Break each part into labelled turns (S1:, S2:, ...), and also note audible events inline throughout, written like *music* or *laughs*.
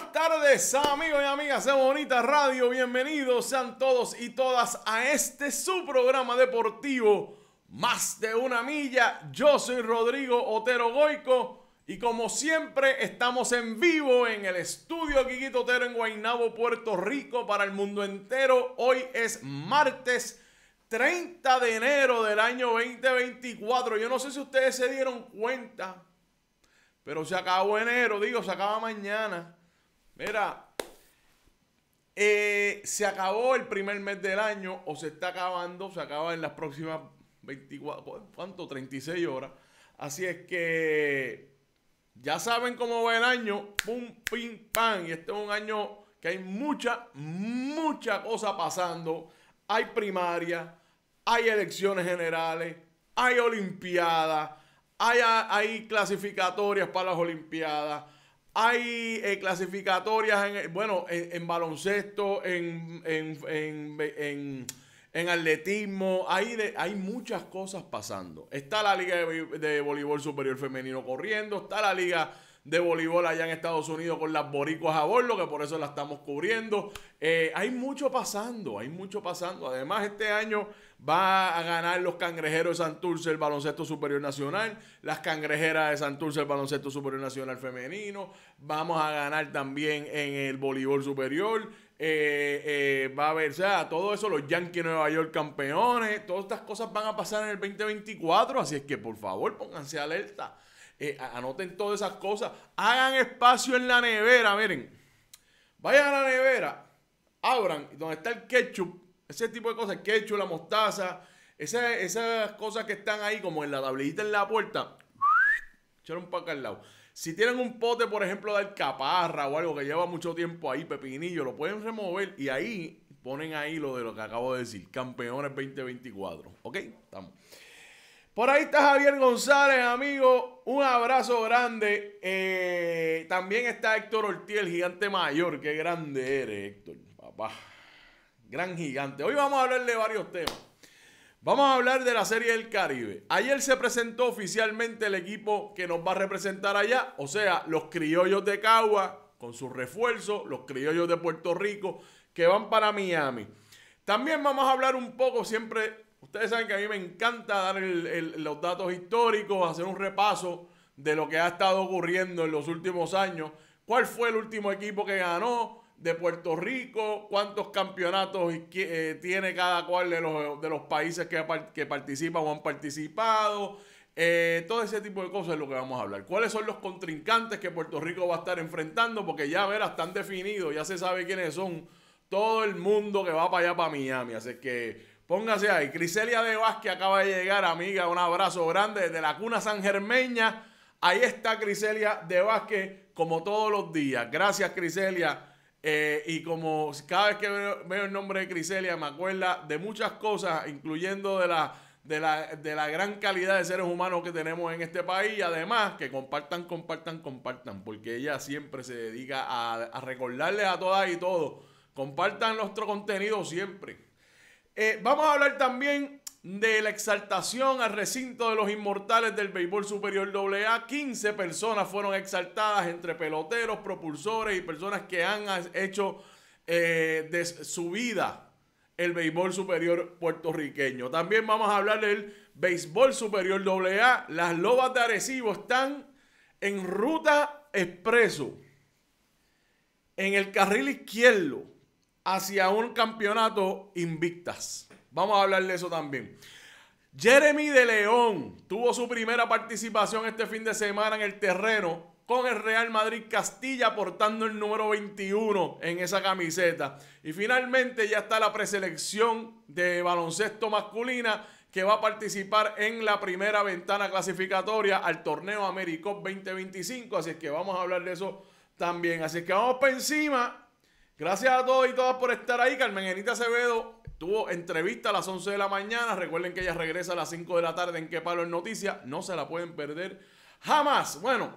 S1: Buenas tardes, amigos y amigas de Bonita Radio. Bienvenidos sean todos y todas a este su programa deportivo Más de una milla. Yo soy Rodrigo Otero Goico y como siempre estamos en vivo en el estudio Quiquito Otero en Guaynabo, Puerto Rico para el mundo entero. Hoy es martes 30 de enero del año 2024. Yo no sé si ustedes se dieron cuenta, pero se acabó enero, digo, se acaba mañana. Mira, eh, se acabó el primer mes del año o se está acabando, se acaba en las próximas 24, ¿cuánto? 36 horas. Así es que ya saben cómo va el año, pum, pim, pam. Y este es un año que hay mucha, mucha cosa pasando. Hay primaria, hay elecciones generales, hay olimpiadas, hay, hay clasificatorias para las olimpiadas hay eh, clasificatorias, en, bueno, en, baloncesto, en, en, atletismo, hay, hay muchas cosas pasando. Está la Liga de, Voleibol Superior Femenino corriendo, está la Liga de voleibol allá en Estados Unidos con las boricuas a bordo, que por eso la estamos cubriendo. Eh, hay mucho pasando, hay mucho pasando. Además, este año Va a ganar los cangrejeros de Santurce el baloncesto superior nacional, las cangrejeras de Santurce el baloncesto superior nacional femenino. Vamos a ganar también en el voleibol superior. Eh, eh, va a haber, o sea, todo eso, los Yankees Nueva York campeones, todas estas cosas van a pasar en el 2024. Así es que por favor pónganse alerta. Eh, anoten todas esas cosas. Hagan espacio en la nevera, miren. Vayan a la nevera, abran, donde está el ketchup ese tipo de cosas, ketchup, la mostaza, esas cosas que están ahí como en la tablita en la puerta, echaron para acá al lado. Si tienen un pote, por ejemplo, de alcaparra o algo que lleva mucho tiempo ahí, pepinillo, lo pueden remover y ahí ponen ahí lo de lo que acabo de decir, campeones 2024. ¿Ok? Estamos. Por ahí está Javier González, amigo. Un abrazo grande. Eh, también está Héctor Ortiz, el gigante mayor. Qué grande eres, Héctor, papá gran gigante. Hoy vamos a hablar de varios temas. Vamos a hablar de la Serie del Caribe. Ayer se presentó oficialmente el equipo que nos va a representar allá, o sea, los criollos de Cagua con su refuerzo. los criollos de Puerto Rico que van para Miami. También vamos a hablar un poco, siempre, ustedes saben que a mí me encanta dar los datos históricos, hacer un repaso de lo que ha estado ocurriendo en los últimos años, cuál fue el último equipo que ganó, de Puerto Rico, cuántos campeonatos eh, tiene cada cual de los, de los países que, que participan o han participado. Eh, todo ese tipo de cosas es lo que vamos a hablar. ¿Cuáles son los contrincantes que Puerto Rico va a estar enfrentando? Porque ya verás, están definidos, ya se sabe quiénes son. Todo el mundo que va para allá, para Miami. Así que póngase ahí. Criselia de Vázquez acaba de llegar, amiga. Un abrazo grande desde la cuna San Germeña. Ahí está Criselia de Vázquez, como todos los días. Gracias, Criselia eh, y como cada vez que veo, el nombre de Criselia me acuerda de muchas cosas, incluyendo de la, de, la, gran calidad de seres humanos que tenemos en este país. Y además, que compartan, compartan, compartan, porque ella siempre se dedica a, recordarles a todas y todos. Compartan nuestro contenido siempre. Eh, vamos a hablar también de la exaltación al recinto de los inmortales del béisbol superior AA. 15 personas fueron exaltadas entre peloteros, propulsores y personas que han hecho eh, de su vida el béisbol superior puertorriqueño. También vamos a hablar del béisbol superior AA. Las lobas de Arecibo están en ruta expreso, en el carril izquierdo, hacia un campeonato invictas. Vamos a hablar de eso también. Jeremy de León tuvo su primera participación este fin de semana en el terreno con el Real Madrid Castilla portando el número 21 en esa camiseta. Y finalmente ya está la preselección de baloncesto masculina que va a participar en la primera ventana clasificatoria al torneo AmeriCop 2025. Así es que vamos a hablar de eso también. Así que vamos para encima Gracias a todos y todas por estar ahí. Carmen Genita Acevedo tuvo entrevista a las 11 de la mañana. Recuerden que ella regresa a las 5 de la tarde en Que Palo en Noticias. No se la pueden perder jamás. Bueno,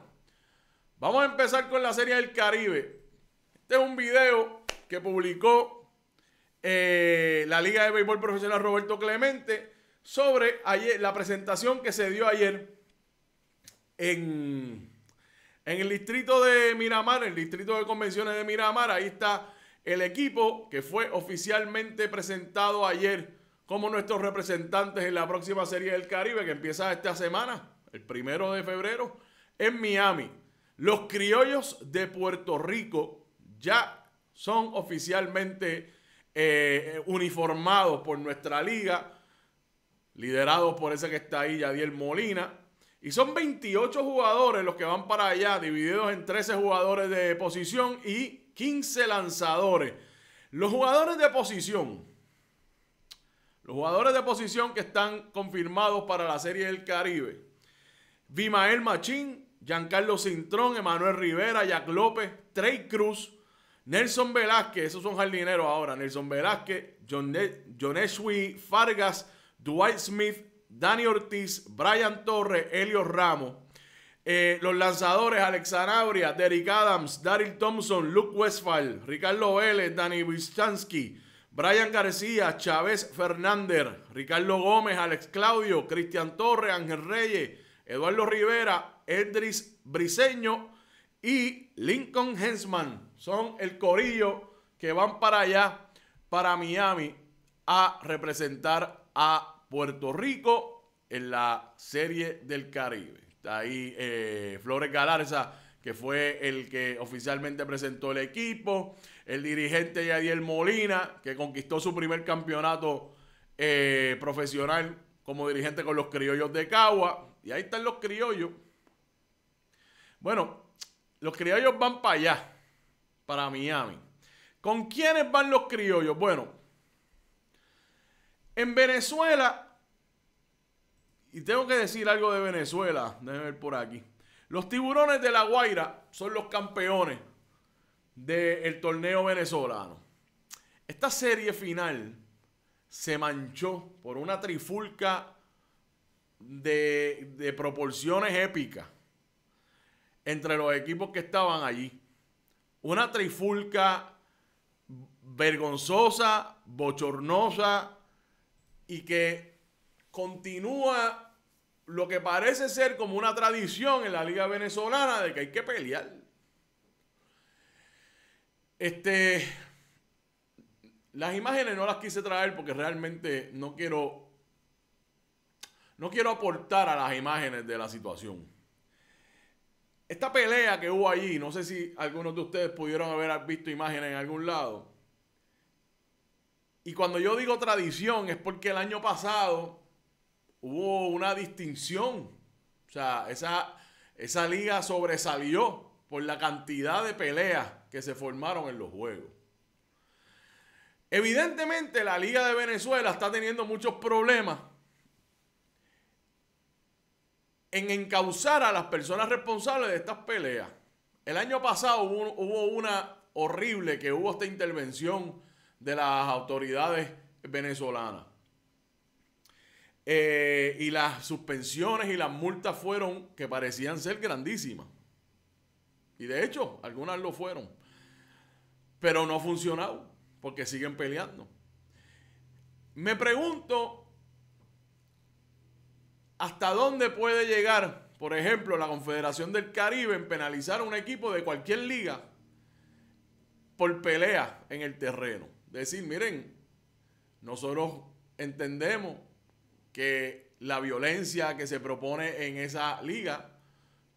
S1: vamos a empezar con la serie del Caribe. Este es un video que publicó eh, la Liga de Béisbol Profesional Roberto Clemente sobre ayer, la presentación que se dio ayer en, en el distrito de Miramar, en el distrito de convenciones de Miramar. Ahí está el equipo que fue oficialmente presentado ayer como nuestros representantes en la próxima Serie del Caribe, que empieza esta semana, el primero de febrero, en Miami. Los criollos de Puerto Rico ya son oficialmente eh, uniformados por nuestra liga, liderados por ese que está ahí, Yadiel Molina. Y son 28 jugadores los que van para allá, divididos en 13 jugadores de posición y 15 lanzadores. Los jugadores de posición. Los jugadores de posición que están confirmados para la Serie del Caribe. Vimael Machín, Giancarlo Cintrón, Emanuel Rivera, Jack López, Trey Cruz, Nelson Velázquez, esos son jardineros ahora. Nelson Velázquez, Sui, Fargas, Dwight Smith, Dani Ortiz, Brian Torres, Elio Ramos, eh, los lanzadores Alex Zanabria, Derek Adams, Daryl Thompson, Luke Westphal, Ricardo Vélez, Danny Wistansky, Brian García, Chávez Fernández, Ricardo Gómez, Alex Claudio, Cristian Torres, Ángel Reyes, Eduardo Rivera, Edris Briseño y Lincoln Hensman. Son el corillo que van para allá, para Miami, a representar a Puerto Rico en la Serie del Caribe ahí eh, Flores Galarza, que fue el que oficialmente presentó el equipo, el dirigente Yadiel Molina, que conquistó su primer campeonato eh, profesional como dirigente con los criollos de Cagua, y ahí están los criollos. Bueno, los criollos van para allá, para Miami. ¿Con quiénes van los criollos? Bueno, en Venezuela y tengo que decir algo de Venezuela. Déjenme ver por aquí. Los tiburones de La Guaira son los campeones del torneo venezolano. Esta serie final se manchó por una trifulca de, de proporciones épicas entre los equipos que estaban allí. Una trifulca vergonzosa, bochornosa y que continúa lo que parece ser como una tradición en la liga venezolana de que hay que pelear. Este, las imágenes no las quise traer porque realmente no quiero, no quiero aportar a las imágenes de la situación. Esta pelea que hubo allí, no sé si algunos de ustedes pudieron haber visto imágenes en algún lado. Y cuando yo digo tradición es porque el año pasado hubo una distinción. O sea, esa, esa liga sobresalió por la cantidad de peleas que se formaron en los juegos. Evidentemente la Liga de Venezuela está teniendo muchos problemas en encauzar a las personas responsables de estas peleas. El año pasado hubo una horrible que hubo esta intervención de las autoridades venezolanas. Eh, y las suspensiones y las multas fueron que parecían ser grandísimas. Y de hecho, algunas lo fueron. Pero no ha funcionado porque siguen peleando. Me pregunto hasta dónde puede llegar, por ejemplo, la Confederación del Caribe en penalizar a un equipo de cualquier liga por pelea en el terreno. Decir, miren, nosotros entendemos que la violencia que se propone en esa liga,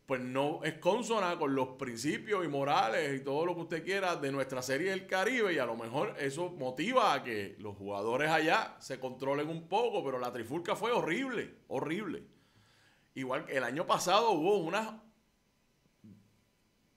S1: pues no es consona con los principios y morales y todo lo que usted quiera de nuestra serie del Caribe y a lo mejor eso motiva a que los jugadores allá se controlen un poco, pero la trifulca fue horrible, horrible. Igual que el año pasado hubo unas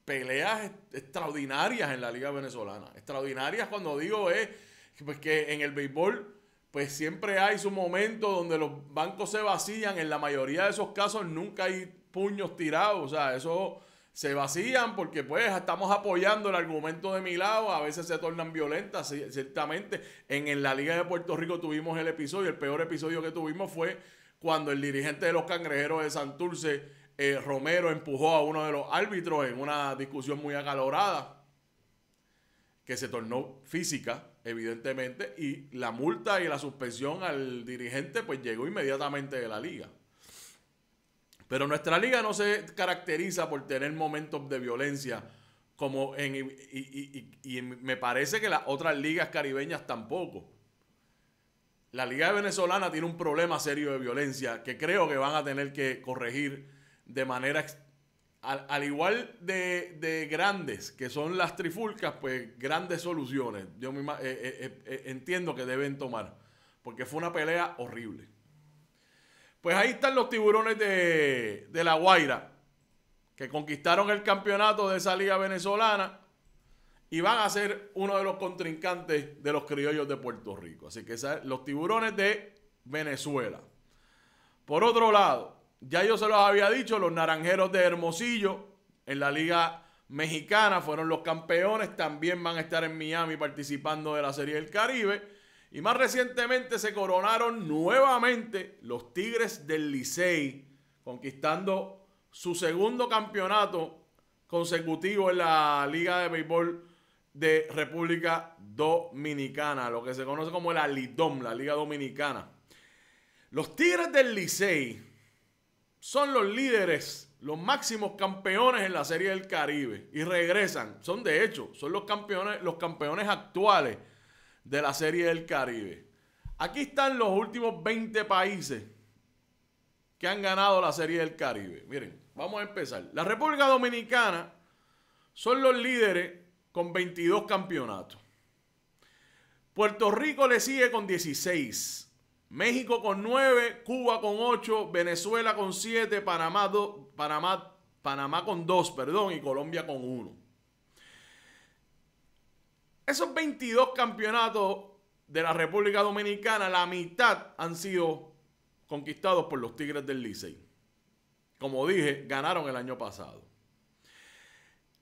S1: peleas extraordinarias en la liga venezolana, extraordinarias cuando digo es eh, pues que en el béisbol pues siempre hay su momento donde los bancos se vacían. En la mayoría de esos casos nunca hay puños tirados. O sea, eso se vacían porque pues estamos apoyando el argumento de mi lado. A veces se tornan violentas, ciertamente. En, la Liga de Puerto Rico tuvimos el episodio. El peor episodio que tuvimos fue cuando el dirigente de los cangrejeros de Santurce, eh, Romero, empujó a uno de los árbitros en una discusión muy acalorada que se tornó física evidentemente, y la multa y la suspensión al dirigente pues llegó inmediatamente de la liga. Pero nuestra liga no se caracteriza por tener momentos de violencia como en... Y, me parece que las otras ligas caribeñas tampoco. La liga venezolana tiene un problema serio de violencia que creo que van a tener que corregir de manera al, igual de, grandes que son las trifulcas, pues grandes soluciones. Yo eh, eh, eh, entiendo que deben tomar, porque fue una pelea horrible. Pues ahí están los tiburones de, de La Guaira, que conquistaron el campeonato de esa liga venezolana y van a ser uno de los contrincantes de los criollos de Puerto Rico. Así que los tiburones de Venezuela. Por otro lado, ya yo se los había dicho, los Naranjeros de Hermosillo en la Liga Mexicana fueron los campeones, también van a estar en Miami participando de la Serie del Caribe. Y más recientemente se coronaron nuevamente los Tigres del Licey, conquistando su segundo campeonato consecutivo en la Liga de Béisbol de República Dominicana, lo que se conoce como la LIDOM, la Liga Dominicana. Los Tigres del Licey son los líderes, los máximos campeones en la Serie del Caribe y regresan. Son de hecho, son los campeones, los campeones actuales de la Serie del Caribe. Aquí están los últimos 20 países que han ganado la Serie del Caribe. Miren, vamos a empezar. La República Dominicana son los líderes con 22 campeonatos. Puerto Rico le sigue con 16. México con 9, Cuba con 8, Venezuela con 7, Panamá, con 2, perdón, y Colombia con 1. Esos 22 campeonatos de la República Dominicana, la mitad han sido conquistados por los Tigres del Licey. Como dije, ganaron el año pasado.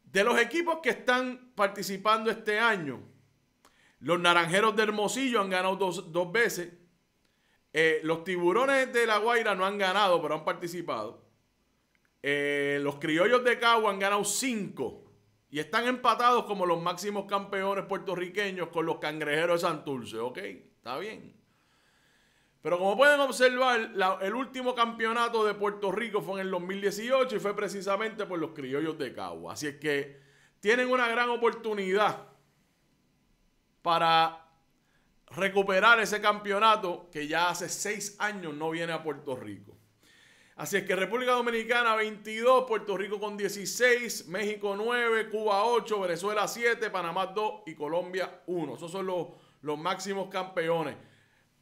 S1: De los equipos que están participando este año, los Naranjeros de Hermosillo han ganado dos veces. Eh, los tiburones de La Guaira no han ganado, pero han participado. Eh, los criollos de Cagua han ganado cinco. y están empatados como los máximos campeones puertorriqueños con los cangrejeros de Santurce. Ok, está bien. Pero como pueden observar, el último campeonato de Puerto Rico fue en el 2018 y fue precisamente por los criollos de Cagua. Así es que tienen una gran oportunidad para recuperar ese campeonato que ya hace seis años no viene a Puerto Rico. Así es que República Dominicana 22, Puerto Rico con 16, México 9, Cuba 8, Venezuela 7, Panamá 2 y Colombia 1. Esos son los, los máximos campeones.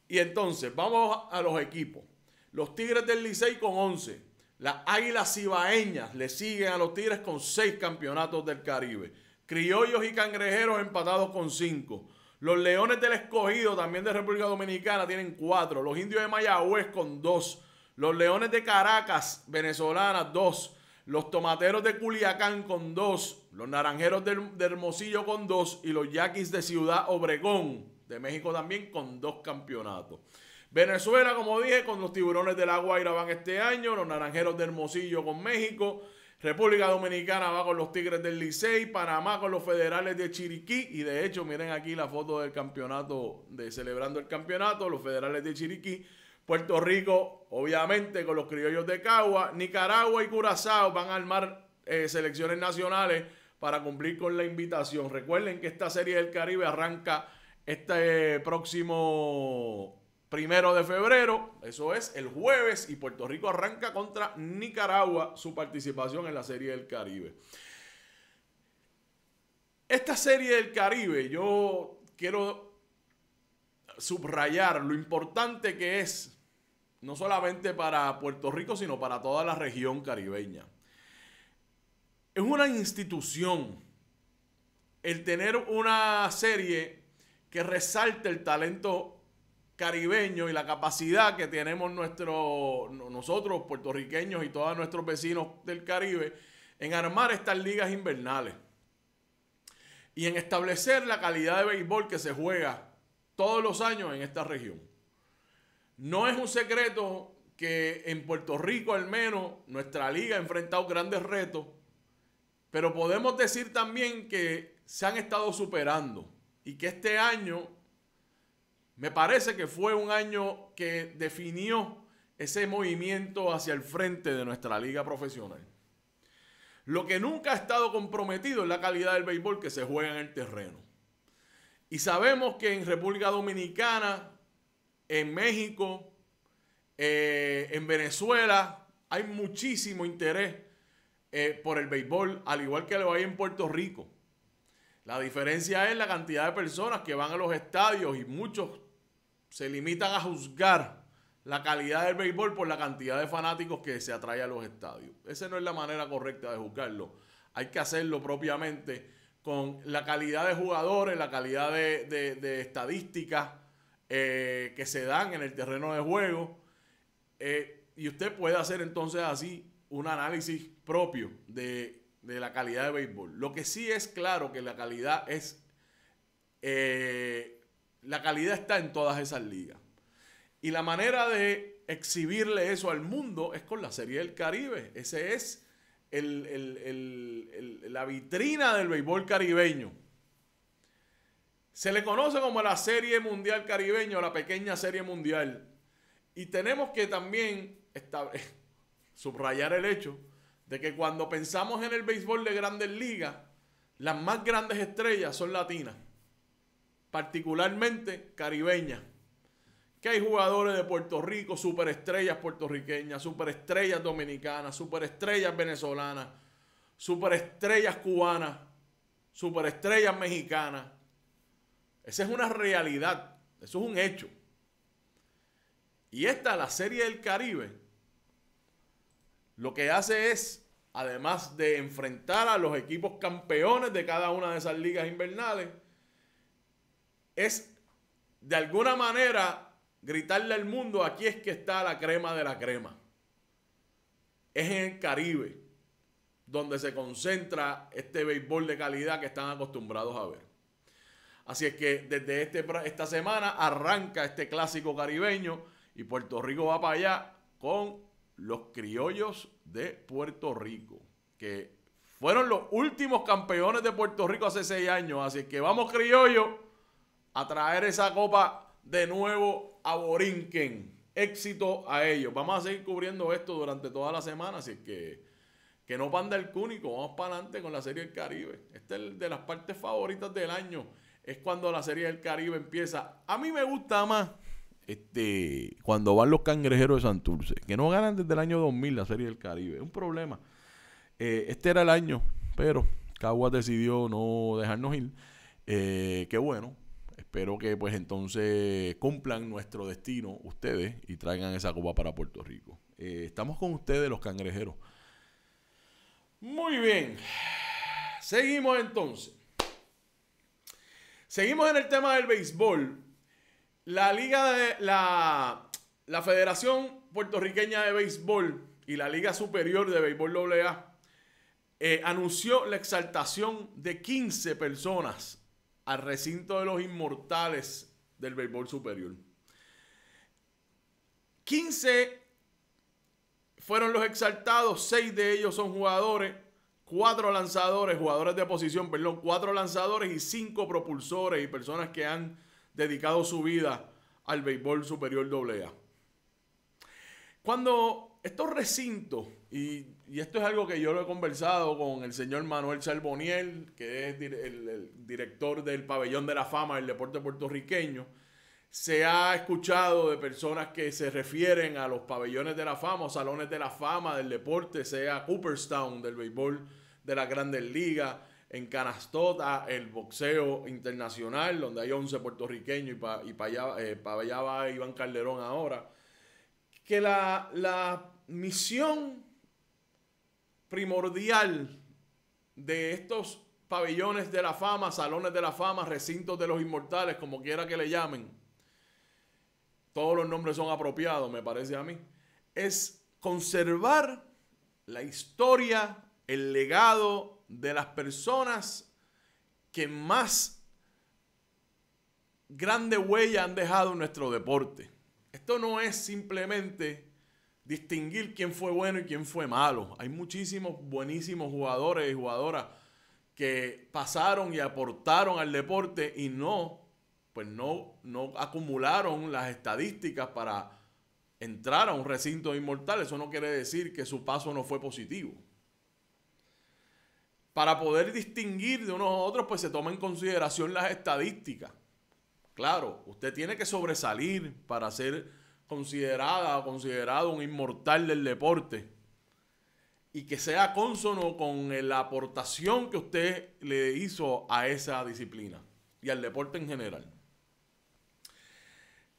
S1: Y entonces, vamos a los equipos. Los Tigres del Licey con 11. Las Águilas Cibaeñas le siguen a los Tigres con 6 campeonatos del Caribe. Criollos y Cangrejeros empatados con 5. Los Leones del Escogido, también de República Dominicana, tienen cuatro. Los Indios de Mayagüez con dos. Los Leones de Caracas, Venezolana, dos. Los Tomateros de Culiacán con dos. Los Naranjeros de Hermosillo con dos. Y los Yaquis de Ciudad Obregón, de México también, con dos campeonatos. Venezuela, como dije, con los Tiburones del la Guaira van este año. Los Naranjeros de Hermosillo con México. República Dominicana va con los Tigres del Licey, Panamá con los Federales de Chiriquí y de hecho miren aquí la foto del campeonato, de celebrando el campeonato, los Federales de Chiriquí. Puerto Rico, obviamente, con los criollos de Cagua, Nicaragua y Curazao van a armar eh, selecciones nacionales para cumplir con la invitación. Recuerden que esta serie del Caribe arranca este eh, próximo Primero de febrero, eso es el jueves, y Puerto Rico arranca contra Nicaragua su participación en la Serie del Caribe. Esta Serie del Caribe, yo quiero subrayar lo importante que es, no solamente para Puerto Rico, sino para toda la región caribeña. Es una institución el tener una serie que resalte el talento caribeño y la capacidad que tenemos nosotros, puertorriqueños y todos nuestros vecinos del Caribe, en armar estas ligas invernales y en establecer la calidad de béisbol que se juega todos los años en esta región. No es un secreto que en Puerto Rico al menos nuestra liga ha enfrentado grandes retos, pero podemos decir también que se han estado superando y que este año me parece que fue un año que definió ese movimiento hacia el frente de nuestra liga profesional. Lo que nunca ha estado comprometido es la calidad del béisbol que se juega en el terreno. Y sabemos que en República Dominicana, en México, eh, en Venezuela, hay muchísimo interés eh, por el béisbol, al igual que lo hay en Puerto Rico. La diferencia es la cantidad de personas que van a los estadios y muchos se limitan a juzgar la calidad del béisbol por la cantidad de fanáticos que se atrae a los estadios. Esa no es la manera correcta de juzgarlo. Hay que hacerlo propiamente con la calidad de jugadores, la calidad de, de, estadísticas eh, que se dan en el terreno de juego. Eh, y usted puede hacer entonces así un análisis propio de, la calidad de béisbol. Lo que sí es claro que la calidad es eh, la calidad está en todas esas ligas. Y la manera de exhibirle eso al mundo es con la Serie del Caribe. Ese es la vitrina del béisbol caribeño. Se le conoce como la Serie Mundial Caribeña la pequeña Serie Mundial. Y tenemos que también *laughs* subrayar el hecho de que cuando pensamos en el béisbol de grandes ligas, las más grandes estrellas son latinas particularmente caribeña. Que hay jugadores de Puerto Rico, superestrellas puertorriqueñas, superestrellas dominicanas, superestrellas venezolanas, superestrellas cubanas, superestrellas mexicanas. Esa es una realidad, eso es un hecho. Y esta, la Serie del Caribe, lo que hace es, además de enfrentar a los equipos campeones de cada una de esas ligas invernales, es de alguna manera gritarle al mundo, aquí es que está la crema de la crema. Es en el Caribe donde se concentra este béisbol de calidad que están acostumbrados a ver. Así es que desde este, esta semana arranca este clásico caribeño y Puerto Rico va para allá con los criollos de Puerto Rico, que fueron los últimos campeones de Puerto Rico hace seis años. Así es que vamos criollos a traer esa copa de nuevo a Borinquen. Éxito a ellos. Vamos a seguir cubriendo esto durante toda la semana, así que que no panda el cúnico. Vamos para adelante con la Serie del Caribe. Esta es de las partes favoritas del año. Es cuando la Serie del Caribe empieza. A mí me gusta más este, cuando van los cangrejeros de Santurce, que no ganan desde el año 2000 la Serie del Caribe. un problema. Eh, este era el año, pero Caguas decidió no dejarnos ir. Eh, qué bueno, Espero que pues entonces cumplan nuestro destino ustedes y traigan esa copa para Puerto Rico. Eh, estamos con ustedes los cangrejeros. Muy bien. Seguimos entonces. Seguimos en el tema del béisbol. La Liga de la, Federación Puertorriqueña de Béisbol y la Liga Superior de Béisbol AA eh, anunció la exaltación de 15 personas al recinto de los inmortales del béisbol superior. 15 fueron los exaltados, 6 de ellos son jugadores, 4 lanzadores, jugadores de posición, perdón, 4 lanzadores y 5 propulsores y personas que han dedicado su vida al béisbol superior AA. Cuando estos recintos, y, esto es algo que yo lo he conversado con el señor Manuel Salboniel, que es el, director del Pabellón de la Fama del Deporte Puertorriqueño, se ha escuchado de personas que se refieren a los pabellones de la fama o salones de la fama del deporte, sea Cooperstown del béisbol de la grandes Liga, en Canastota, el boxeo internacional, donde hay 11 puertorriqueños y pabellaba eh, Iván Calderón ahora, que la, la misión primordial de estos pabellones de la fama, salones de la fama, recintos de los inmortales, como quiera que le llamen, todos los nombres son apropiados, me parece a mí, es conservar la historia, el legado de las personas que más grande huella han dejado en nuestro deporte. Esto no es simplemente distinguir quién fue bueno y quién fue malo. Hay muchísimos buenísimos jugadores y jugadoras que pasaron y aportaron al deporte y no, pues no, no acumularon las estadísticas para entrar a un recinto inmortal. Eso no quiere decir que su paso no fue positivo. Para poder distinguir de unos a otros, pues se toma en consideración las estadísticas. Claro, usted tiene que sobresalir para ser considerada o considerado un inmortal del deporte y que sea consono con la aportación que usted le hizo a esa disciplina y al deporte en general.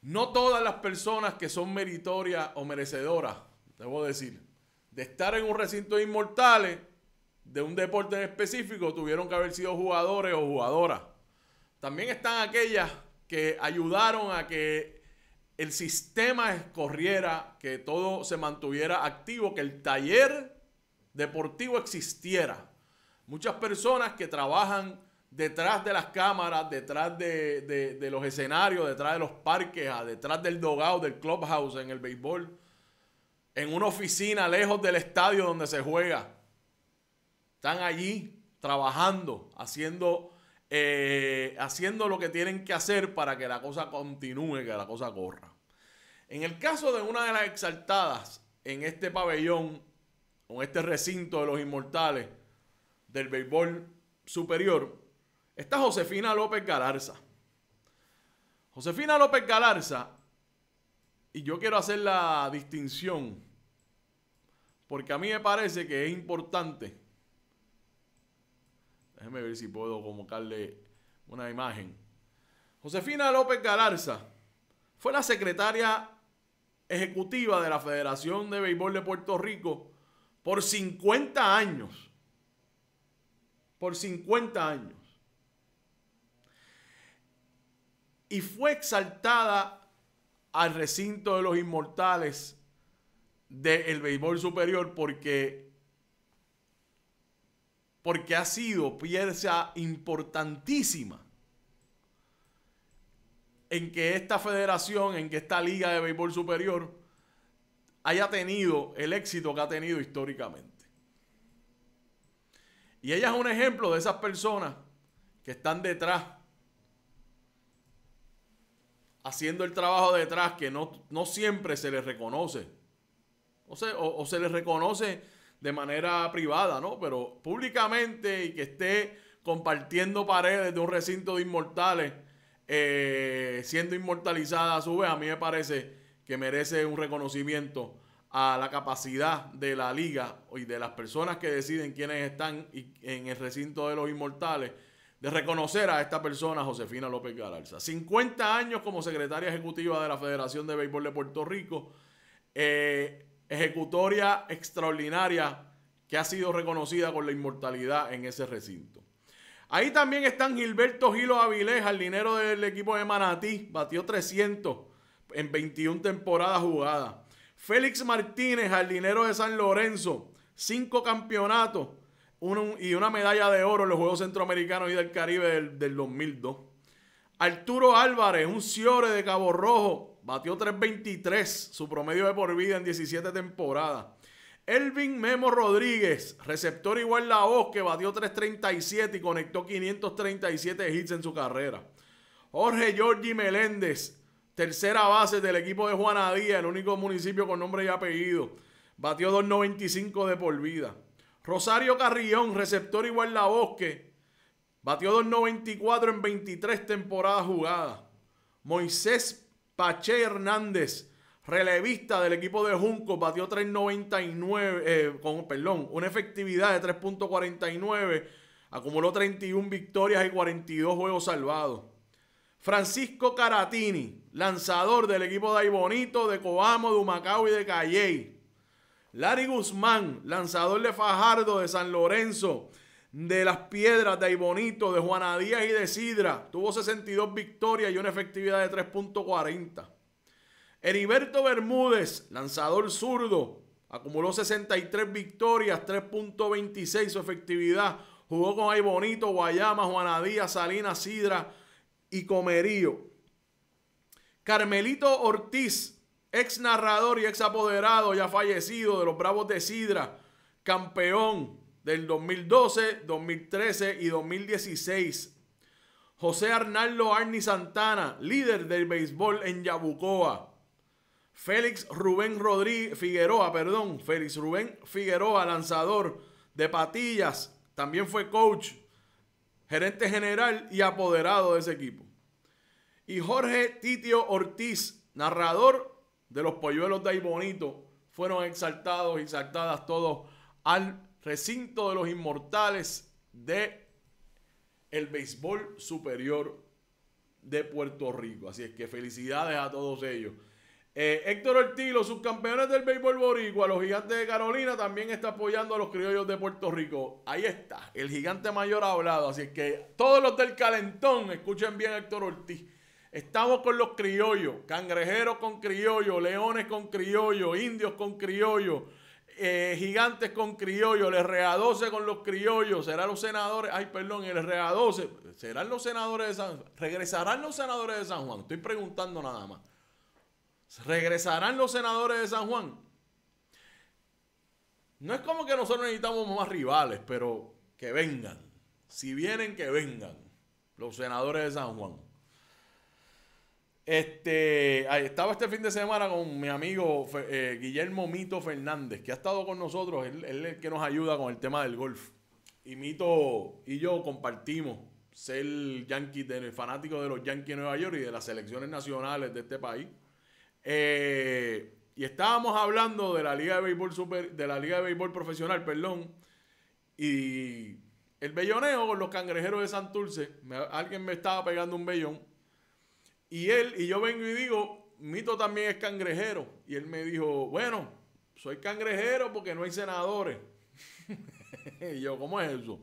S1: No todas las personas que son meritorias o merecedoras, debo decir, de estar en un recinto de inmortales de un deporte en específico tuvieron que haber sido jugadores o jugadoras. También están aquellas que ayudaron a que el sistema corriera, que todo se mantuviera activo, que el taller deportivo existiera. Muchas personas que trabajan detrás de las cámaras, detrás de, de los escenarios, detrás de los parques, detrás del dogado, del clubhouse en el béisbol, en una oficina lejos del estadio donde se juega. Están allí trabajando, haciendo eh, haciendo lo que tienen que hacer para que la cosa continúe, que la cosa corra. En el caso de una de las exaltadas en este pabellón, en este recinto de los inmortales del béisbol superior, está Josefina López Galarza. Josefina López Galarza, y yo quiero hacer la distinción, porque a mí me parece que es importante Déjeme ver si puedo convocarle una imagen. Josefina López Galarza fue la secretaria ejecutiva de la Federación de Béisbol de Puerto Rico por 50 años. Por 50 años. Y fue exaltada al recinto de los inmortales del béisbol superior porque porque ha sido pieza importantísima en que esta federación, en que esta liga de béisbol superior haya tenido el éxito que ha tenido históricamente. Y ella es un ejemplo de esas personas que están detrás, haciendo el trabajo detrás que no, siempre se les reconoce. O o, o se les reconoce de manera privada, ¿no? Pero públicamente y que esté compartiendo paredes de un recinto de inmortales, eh, siendo inmortalizada a su vez, a mí me parece que merece un reconocimiento a la capacidad de la liga y de las personas que deciden quiénes están en el recinto de los inmortales de reconocer a esta persona, Josefina López Galarza. 50 años como secretaria ejecutiva de la Federación de Béisbol de Puerto Rico. Eh, ejecutoria extraordinaria que ha sido reconocida con la inmortalidad en ese recinto. Ahí también están Gilberto Gilo Avilés, al dinero del equipo de Manatí, batió 300 en 21 temporadas jugadas. Félix Martínez, al dinero de San Lorenzo, cinco campeonatos y una medalla de oro en los Juegos Centroamericanos y del Caribe del, del 2002. Arturo Álvarez, un Ciore de Cabo Rojo, Batió 3.23, su promedio de por vida en 17 temporadas. Elvin Memo Rodríguez, receptor igual la voz que batió 3.37 y conectó 537 hits en su carrera. Jorge Giorgi Meléndez, tercera base del equipo de Díaz, el único municipio con nombre y apellido. Batió 2.95 de por vida. Rosario Carrillón, receptor igual la bosque. Batió 2.94 en 23 temporadas jugadas. Moisés Pache Hernández, relevista del equipo de Junco, batió 3.99, eh, con, perdón, una efectividad de 3.49, acumuló 31 victorias y 42 juegos salvados. Francisco Caratini, lanzador del equipo de Aibonito, de Coamo, de Humacao y de Calley. Larry Guzmán, lanzador de Fajardo de San Lorenzo, de las piedras de Aibonito, de Juana Díaz y de Sidra. Tuvo 62 victorias y una efectividad de 3.40. Heriberto Bermúdez, lanzador zurdo, acumuló 63 victorias, 3.26 su efectividad. Jugó con Aibonito, Guayama, Juana Díaz, Salinas, Sidra y Comerío. Carmelito Ortiz, ex narrador y ex apoderado, ya fallecido de los Bravos de Sidra, campeón del 2012, 2013 y 2016. José Arnaldo Arni Santana, líder del béisbol en Yabucoa. Félix Rubén Rodríguez Figueroa, perdón, Félix Rubén Figueroa, lanzador de patillas, también fue coach, gerente general y apoderado de ese equipo. Y Jorge Titio Ortiz, narrador de los polluelos de Ahí Bonito, fueron exaltados y exaltadas todos al recinto de los inmortales de el béisbol superior de Puerto Rico. Así es que felicidades a todos ellos. Eh, Héctor Ortiz, los subcampeones del béisbol boricua, los gigantes de Carolina, también está apoyando a los criollos de Puerto Rico. Ahí está, el gigante mayor ha hablado. Así es que todos los del calentón, escuchen bien Héctor Ortiz. Estamos con los criollos, cangrejeros con criollos, leones con criollos, indios con criollos eh, gigantes con criollos, el RA12 con los criollos, serán los senadores, ay, perdón, el RA12, serán los senadores de San Juan, regresarán los senadores de San Juan, estoy preguntando nada más, regresarán los senadores de San Juan. No es como que nosotros necesitamos más rivales, pero que vengan, si vienen, que vengan los senadores de San Juan. Este, estaba este fin de semana con mi amigo eh, Guillermo Mito Fernández, que ha estado con nosotros, él, es el que nos ayuda con el tema del golf. Y Mito y yo compartimos ser yankee, fanático de los Yankees de Nueva York y de las selecciones nacionales de este país. Eh, y estábamos hablando de la Liga de Béisbol Super, de la Liga de Béisbol Profesional, perdón, y el belloneo con los cangrejeros de Santurce. alguien me estaba pegando un bellón y él, y yo vengo y digo, Mito también es cangrejero. Y él me dijo, bueno, soy cangrejero porque no hay senadores. *laughs* y yo, ¿cómo es eso?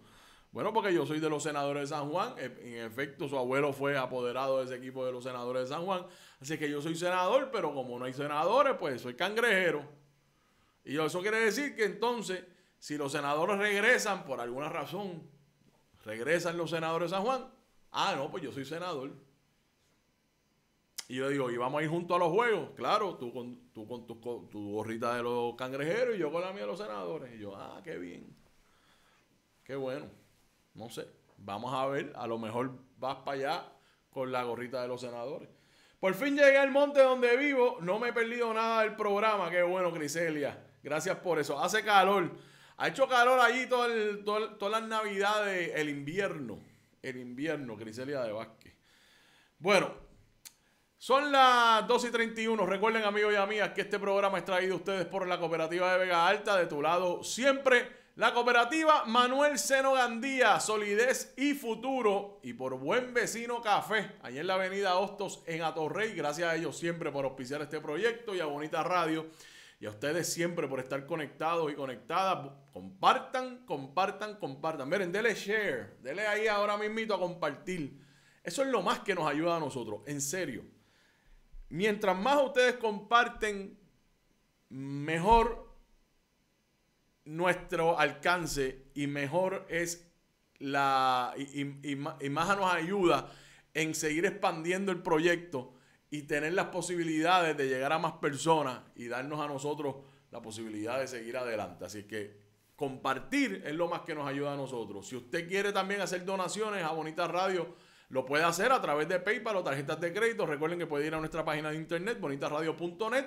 S1: Bueno, porque yo soy de los senadores de San Juan. E, en efecto, su abuelo fue apoderado de ese equipo de los senadores de San Juan. Así que yo soy senador, pero como no hay senadores, pues soy cangrejero. Y eso quiere decir que entonces, si los senadores regresan por alguna razón, regresan los senadores de San Juan, ah, no, pues yo soy senador. Y yo digo, ¿y vamos a ir juntos a los juegos? Claro, tú con, tu, gorrita de los cangrejeros y yo con la mía de los senadores. Y yo, ah, qué bien. Qué bueno. No sé. Vamos a ver. A lo mejor vas para allá con la gorrita de los senadores. Por fin llegué al monte donde vivo. No me he perdido nada del programa. Qué bueno, Griselia. Gracias por eso. Hace calor. Ha hecho calor allí todo todo, todas las navidades, el invierno. El invierno, Griselia de Vázquez. Bueno, son las 2 y 31. Recuerden, amigos y amigas, que este programa es traído a ustedes por la Cooperativa de Vega Alta, de tu lado siempre. La Cooperativa Manuel Seno Gandía, Solidez y Futuro. Y por Buen Vecino Café, ahí en la avenida Hostos, en Atorrey. Gracias a ellos siempre por auspiciar este proyecto y a Bonita Radio. Y a ustedes siempre por estar conectados y conectadas. Compartan, compartan, compartan. Miren, denle share. denle ahí ahora mismito a compartir. Eso es lo más que nos ayuda a nosotros. En serio. Mientras más ustedes comparten, mejor nuestro alcance y mejor es la y, más nos ayuda en seguir expandiendo el proyecto y tener las posibilidades de llegar a más personas y darnos a nosotros la posibilidad de seguir adelante. Así que compartir es lo más que nos ayuda a nosotros. Si usted quiere también hacer donaciones a Bonita Radio, lo puede hacer a través de PayPal o tarjetas de crédito. Recuerden que pueden ir a nuestra página de internet, bonitarradio.net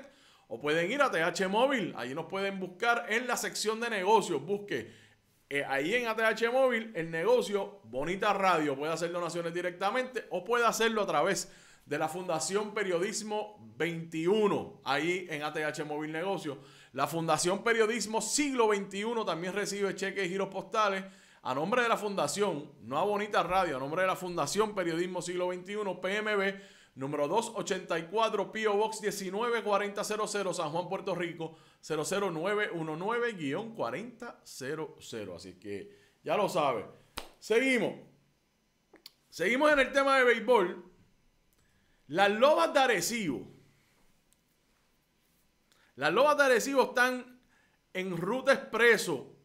S1: o pueden ir a TH Móvil. Allí nos pueden buscar en la sección de negocios. Busque eh, ahí en ATH Móvil el negocio Bonita Radio. Puede hacer donaciones directamente o puede hacerlo a través de la Fundación Periodismo 21, ahí en ATH Móvil Negocios. La Fundación Periodismo Siglo XXI también recibe cheques y giros postales a nombre de la Fundación, no a Bonita Radio, a nombre de la Fundación Periodismo Siglo XXI, PMB, número 284, Pio Box 194000, San Juan, Puerto Rico, 00919-4000. Así que ya lo sabe. Seguimos. Seguimos en el tema de béisbol. Las lobas de Arecibo. Las lobas de Arecibo están en ruta expreso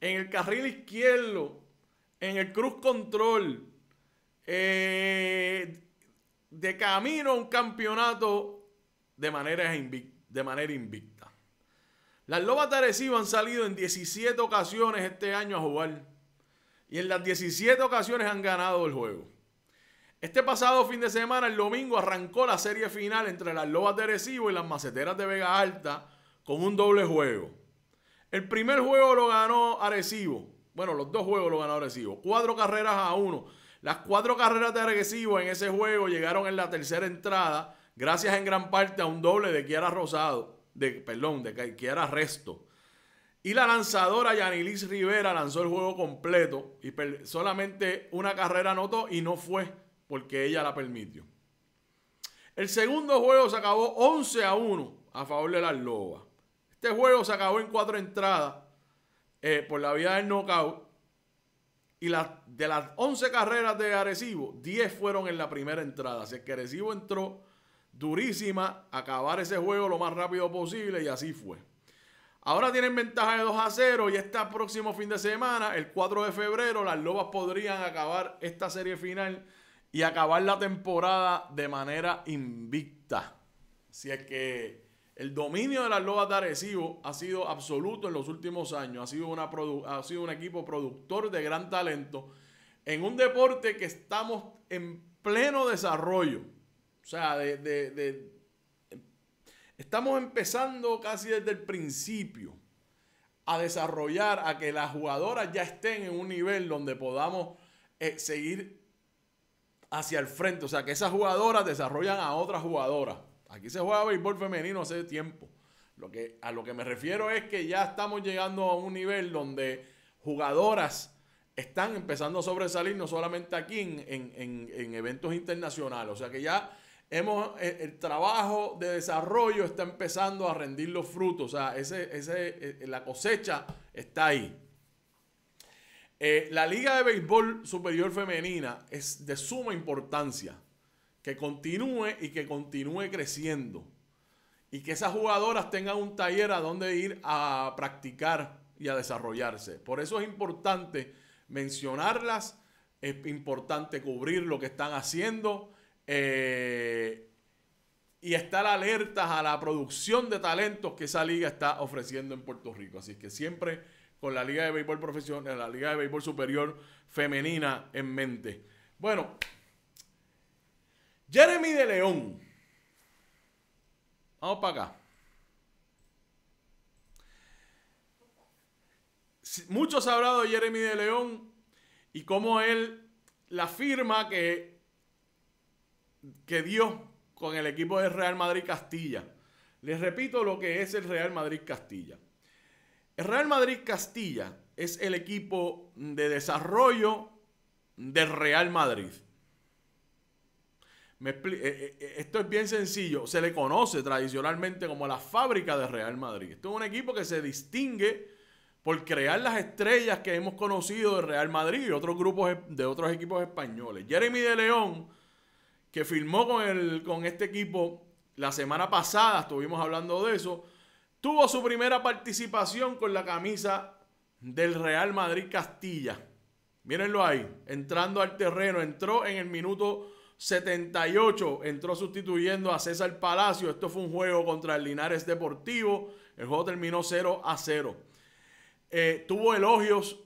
S1: en el carril izquierdo, en el cruz control, eh, de camino a un campeonato de manera, invicta, de manera invicta. Las Lobas de han salido en 17 ocasiones este año a jugar y en las 17 ocasiones han ganado el juego. Este pasado fin de semana, el domingo, arrancó la serie final entre las Lobas de y las Maceteras de Vega Alta con un doble juego. El primer juego lo ganó Arecibo. Bueno, los dos juegos lo ganó Arecibo. Cuatro carreras a uno. Las cuatro carreras de Arecibo en ese juego llegaron en la tercera entrada, gracias en gran parte a un doble de Kiara Rosado, de, perdón, de Kiara Resto. Y la lanzadora Yanilis Rivera lanzó el juego completo y solamente una carrera anotó y no fue porque ella la permitió. El segundo juego se acabó 11 a 1 a favor de las Lobas. Este juego se acabó en cuatro entradas eh, por la vía del knockout. Y de las 11 carreras de Arecibo, 10 fueron en la primera entrada. Así que Arecibo entró durísima, acabar ese juego lo más rápido posible y así fue. Ahora tienen ventaja de 2 a 0 y este próximo fin de semana, el 4 de febrero, las Lobas podrían acabar esta serie final y acabar la temporada de manera invicta. Así es que el dominio de las Lobas de Arecibo ha sido absoluto en los últimos años. Ha sido, una ha sido, un equipo productor de gran talento en un deporte que estamos en pleno desarrollo. O sea, estamos empezando casi desde el principio a desarrollar, a que las jugadoras ya estén en un nivel donde podamos eh, seguir hacia el frente. O sea, que esas jugadoras desarrollan a otras jugadoras Aquí se juega béisbol femenino hace tiempo. Lo que, a lo que me refiero es que ya estamos llegando a un nivel donde jugadoras están empezando a sobresalir, no solamente aquí, en, eventos internacionales. O sea que ya hemos, e, el, trabajo de desarrollo está empezando a rendir los frutos. O sea, e, e, la cosecha está ahí. Eh, la Liga de Béisbol Superior Femenina es de suma importancia que continúe y que continúe creciendo. Y que esas jugadoras tengan un taller a donde ir a practicar y a desarrollarse. Por eso es importante mencionarlas, es importante cubrir lo que están haciendo eh, y estar alertas a la producción de talentos que esa liga está ofreciendo en Puerto Rico. Así que siempre con la Liga de Béisbol Profesional, la Liga de Béisbol Superior Femenina en mente. Bueno, Jeremy de León. Vamos para acá. Muchos han hablado de Jeremy de León y cómo él la firma que, que dio con el equipo de Real Madrid Castilla. Les repito lo que es el Real Madrid Castilla. El Real Madrid Castilla es el equipo de desarrollo del Real Madrid. Eh, eh, eh, esto es bien sencillo. Se le conoce tradicionalmente como la fábrica de Real Madrid. Esto es un equipo que se distingue por crear las estrellas que hemos conocido de Real Madrid y otros grupos e-, de otros equipos españoles. Jeremy de León, que firmó con, con este equipo la semana pasada, estuvimos hablando de eso, tuvo su primera participación con la camisa del Real Madrid Castilla. Mírenlo ahí, entrando al terreno, entró en el minuto 78 entró sustituyendo a César Palacio. Esto fue un juego contra el Linares Deportivo. El juego terminó 0 a 0. Eh, tuvo elogios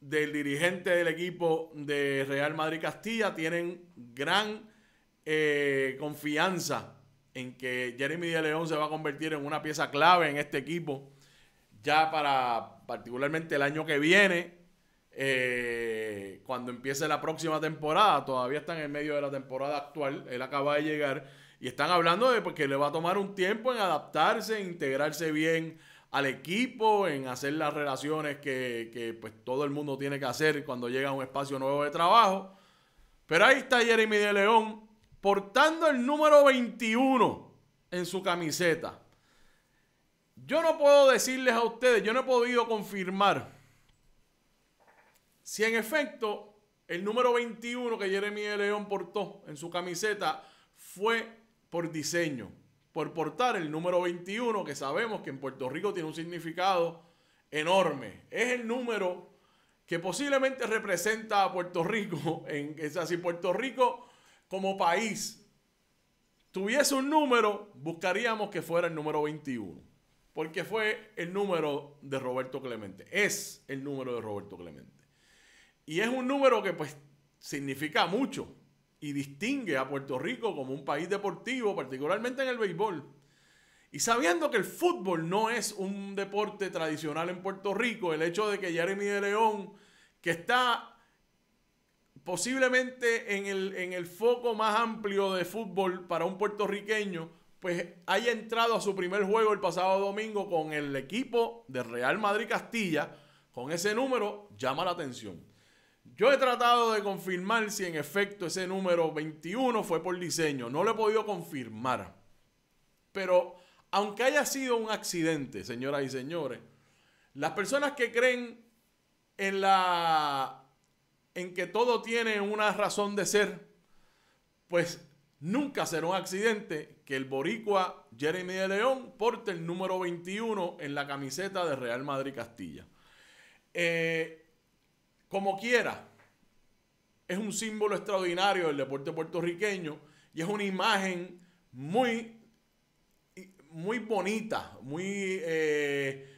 S1: del dirigente del equipo de Real Madrid Castilla. Tienen gran eh, confianza en que Jeremy de León se va a convertir en una pieza clave en este equipo. Ya para particularmente el año que viene, eh, cuando empiece la próxima temporada, todavía están en medio de la temporada actual, él acaba de llegar, y están hablando de pues, que le va a tomar un tiempo en adaptarse, en integrarse bien al equipo, en hacer las relaciones que, pues, todo el mundo tiene que hacer cuando llega a un espacio nuevo de trabajo. Pero ahí está Jeremy de León portando el número 21 en su camiseta. Yo no puedo decirles a ustedes, yo no he podido confirmar si en efecto el número 21 que Jeremy León portó en su camiseta fue por diseño, por portar el número 21 que sabemos que en Puerto Rico tiene un significado enorme. Es el número que posiblemente representa a Puerto Rico, *laughs* en, es así, Puerto Rico como país tuviese un número, buscaríamos que fuera el número 21, porque fue el número de Roberto Clemente, es el número de Roberto Clemente. Y es un número que pues significa mucho y distingue a Puerto Rico como un país deportivo, particularmente en el béisbol. Y sabiendo que el fútbol no es un deporte tradicional en Puerto Rico, el hecho de que Jeremy de León, que está posiblemente en el, en el foco más amplio de fútbol para un puertorriqueño, pues haya entrado a su primer juego el pasado domingo con el equipo de Real Madrid Castilla, con ese número llama la atención. Yo he tratado de confirmar si en efecto ese número 21 fue por diseño. No lo he podido confirmar. Pero aunque haya sido un accidente, señoras y señores, las personas que creen en la en que todo tiene una razón de ser, pues nunca será un accidente que el boricua Jeremy de León porte el número 21 en la camiseta de Real Madrid Castilla. Eh, como quiera, es un símbolo extraordinario del deporte puertorriqueño y es una imagen muy, muy bonita, muy... Eh,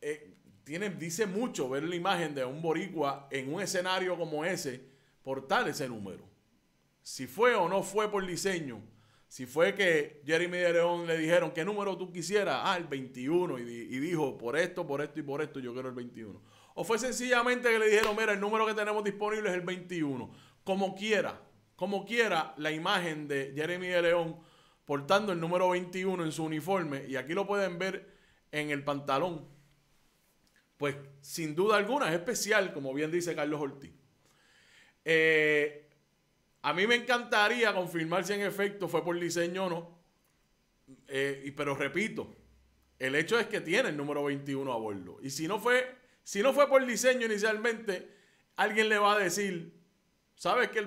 S1: eh, tiene, dice mucho ver la imagen de un boricua en un escenario como ese, portar ese número. Si fue o no fue por diseño, si fue que Jeremy de León le dijeron, ¿qué número tú quisieras? Ah, el 21. Y, y dijo, por esto, por esto y por esto, yo quiero el 21. ¿O fue sencillamente que le dijeron, mira, el número que tenemos disponible es el 21? Como quiera, como quiera, la imagen de Jeremy de León portando el número 21 en su uniforme, y aquí lo pueden ver en el pantalón, pues sin duda alguna es especial, como bien dice Carlos Ortiz. Eh, a mí me encantaría confirmar si en efecto fue por diseño o no, eh, pero repito, el hecho es que tiene el número 21 a bordo, y si no fue si no fue por diseño inicialmente, alguien le va a decir, ¿sabes que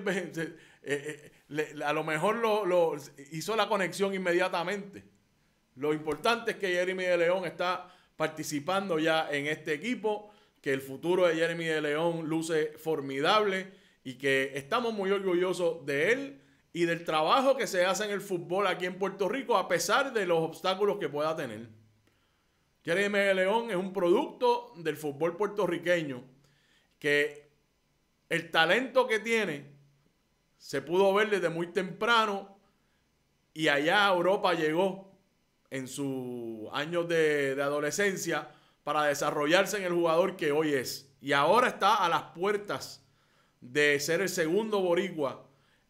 S1: *laughs* eh, eh, a lo mejor lo, lo, hizo la conexión inmediatamente. Lo importante es que Jeremy de León está participando ya en este equipo, que el futuro de Jeremy de León luce formidable y que estamos muy orgullosos de él y del trabajo que se hace en el fútbol aquí en Puerto Rico, a pesar de los obstáculos que pueda tener. Jeremy León es un producto del fútbol puertorriqueño que el talento que tiene se pudo ver desde muy temprano y allá a Europa llegó en sus años de adolescencia para desarrollarse en el jugador que hoy es. Y ahora está a las puertas de ser el segundo boricua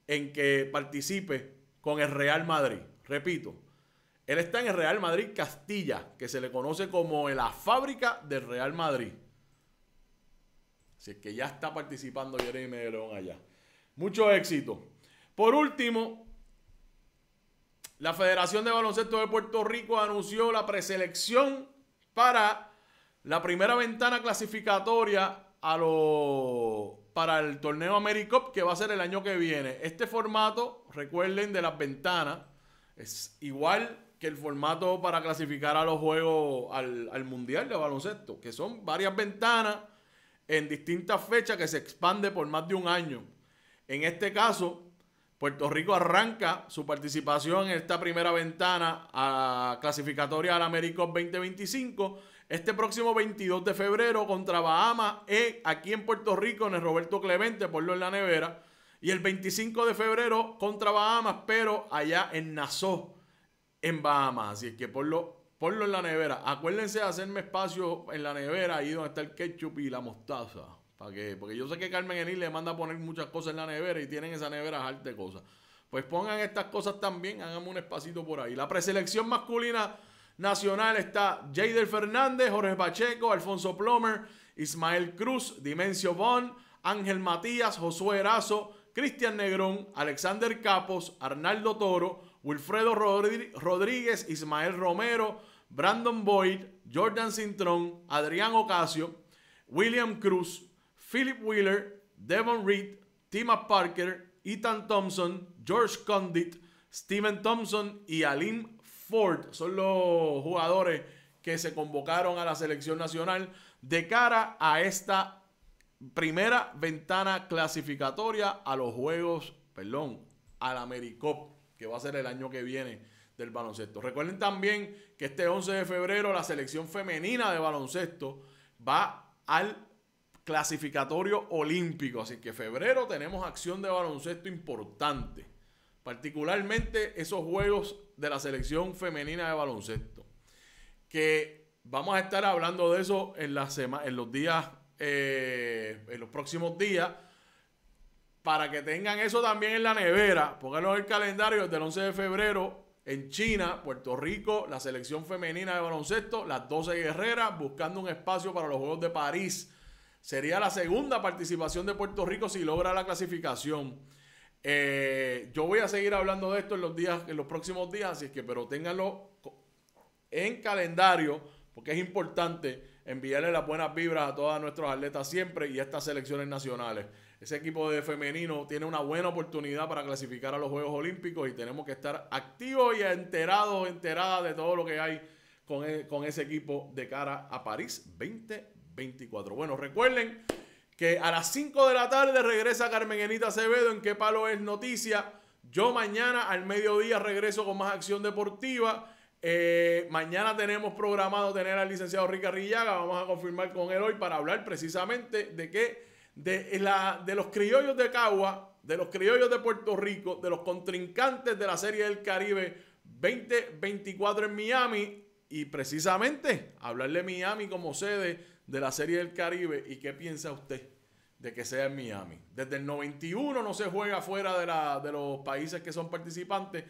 S1: en que participe con el Real Madrid. Repito, él está en el Real Madrid Castilla, que se le conoce como la fábrica del Real Madrid. Así que ya está participando Jeremy de León allá. Mucho éxito. Por último, la Federación de Baloncesto de Puerto Rico anunció la preselección para la primera ventana clasificatoria a para el torneo AmeriCup que va a ser el año que viene. Este formato, recuerden, de las ventanas es igual que el formato para clasificar a los juegos al, Mundial de Baloncesto, que son varias ventanas en distintas fechas que se expande por más de un año. En este caso, Puerto Rico arranca su participación en esta primera ventana a clasificatoria al América 2025 este próximo 22 de febrero contra Bahamas eh, aquí en Puerto Rico en el Roberto Clemente, lo en la nevera, y el 25 de febrero contra Bahamas, pero allá en Nassau en Bahamas. Así es que ponlo, ponlo en la nevera. Acuérdense de hacerme espacio en la nevera, ahí donde está el ketchup y la mostaza. ¿Para que Porque yo sé que Carmen Enil le manda a poner muchas cosas en la nevera y tienen esa nevera harta de cosas. Pues pongan estas cosas también, háganme un espacito por ahí. La preselección masculina nacional está Jader Fernández, Jorge Pacheco, Alfonso Plomer, Ismael Cruz, Dimencio Bond, Ángel Matías, Josué Erazo, Cristian Negrón, Alexander Capos, Arnaldo Toro, Wilfredo Rodríguez, Ismael Romero, Brandon Boyd, Jordan Cintrón, Adrián Ocasio, William Cruz, Philip Wheeler, Devon Reed, Tima Parker, Ethan Thompson, George Condit, Steven Thompson y Alim Ford son los jugadores que se convocaron a la selección nacional de cara a esta primera ventana clasificatoria a los Juegos, perdón, al AmeriCop que va a ser el año que viene del baloncesto. Recuerden también que este 11 de febrero la selección femenina de baloncesto va al clasificatorio olímpico, así que febrero tenemos acción de baloncesto importante, particularmente esos juegos de la selección femenina de baloncesto, que vamos a estar hablando de eso en, la en los días, eh, en los próximos días para que tengan eso también en la nevera, pónganlo en el calendario desde el 11 de febrero en China, Puerto Rico, la selección femenina de baloncesto, las 12 guerreras, buscando un espacio para los Juegos de París. Sería la segunda participación de Puerto Rico si logra la clasificación. Eh, yo voy a seguir hablando de esto en los días, en los próximos días, así que, pero ténganlo en calendario, porque es importante enviarle las buenas vibras a todos nuestros atletas siempre y a estas selecciones nacionales ese equipo de femenino tiene una buena oportunidad para clasificar a los Juegos Olímpicos y tenemos que estar activos y enterados, enteradas de todo lo que hay con, e, ese equipo de cara a París 2024. Bueno, recuerden que a las 5 de la tarde regresa Carmen Enita Acevedo en qué palo es noticia. Yo mañana al mediodía regreso con más acción deportiva. Eh, mañana tenemos programado tener al licenciado Rica Rillaga. Vamos a confirmar con él hoy para hablar precisamente de qué de, la, de los criollos de Cagua, de los criollos de Puerto Rico, de los contrincantes de la Serie del Caribe 2024 en Miami. Y precisamente hablarle Miami como sede de la Serie del Caribe. ¿Y qué piensa usted de que sea en Miami? Desde el 91 no se juega fuera de, de los países que son participantes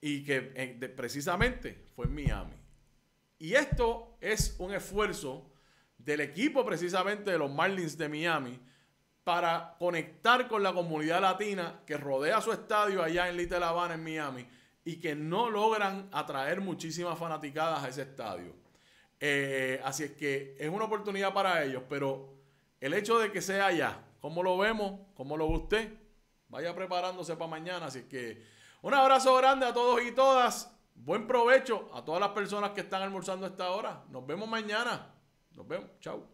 S1: y que eh, precisamente fue en Miami. Y esto es un esfuerzo del equipo precisamente de los Marlins de Miami para conectar con la comunidad latina que rodea su estadio allá en Little Havana, en Miami, y que no logran atraer muchísimas fanaticadas a ese estadio. Eh, así es que es una oportunidad para ellos, pero el hecho de que sea allá, como lo vemos, como lo guste, vaya preparándose para mañana. Así que un abrazo grande a todos y todas. Buen provecho a todas las personas que están almorzando a esta hora. Nos vemos mañana. Nos vemos. Chau.